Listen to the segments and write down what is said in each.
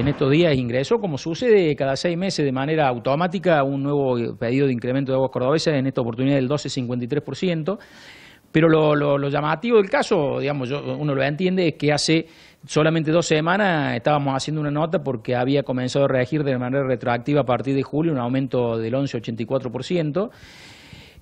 En estos días ingresó, como sucede cada seis meses de manera automática, un nuevo pedido de incremento de aguas cordobesas, en esta oportunidad del 12,53%. Pero lo, lo, llamativo del caso, digamos, uno lo entiende, es que hace solamente dos semanas estábamos haciendo una nota porque había comenzado a reagir de manera retroactiva a partir de julio un aumento del 11,84%,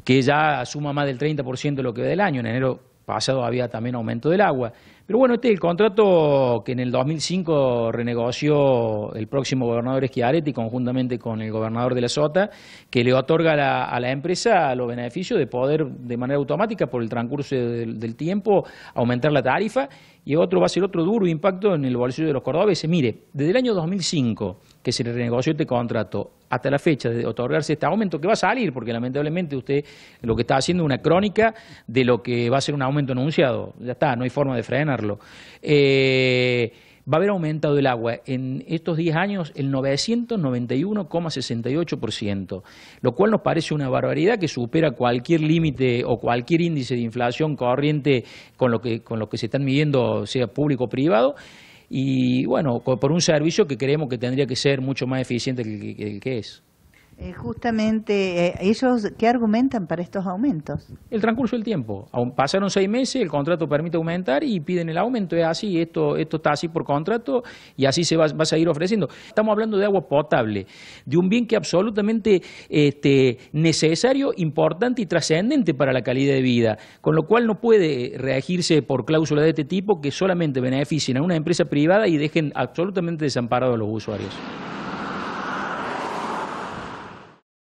que ya suma más del 30% de lo que ve del año. En enero pasado había también aumento del agua. Pero bueno, este es el contrato que en el 2005 renegoció el próximo gobernador Schiaretti conjuntamente con el gobernador de la Sota, que le otorga a la, empresa los beneficios de poder de manera automática por el transcurso del, tiempo aumentar la tarifa y otro va a ser otro duro impacto en el bolsillo de los cordobeses. Mire, desde el año 2005 que se le renegoció este contrato hasta la fecha de otorgarse este aumento, que va a salir, porque lamentablemente usted lo que está haciendo es una crónica de lo que va a ser un aumento anunciado. Ya está, no hay forma de frenarlo. Eh, va a haber aumentado el agua en estos 10 años el 991,68%, lo cual nos parece una barbaridad que supera cualquier límite o cualquier índice de inflación corriente con lo que, con lo que se están midiendo, sea público o privado y bueno, por un servicio que creemos que tendría que ser mucho más eficiente que el que, que es. Eh, justamente, eh, ellos ¿qué argumentan para estos aumentos? El transcurso del tiempo. Pasaron seis meses, el contrato permite aumentar y piden el aumento. Es así, esto, esto está así por contrato y así se va, a seguir ofreciendo. Estamos hablando de agua potable, de un bien que absolutamente este, necesario, importante y trascendente para la calidad de vida, con lo cual no puede reagirse por cláusulas de este tipo que solamente beneficien a una empresa privada y dejen absolutamente desamparados a los usuarios.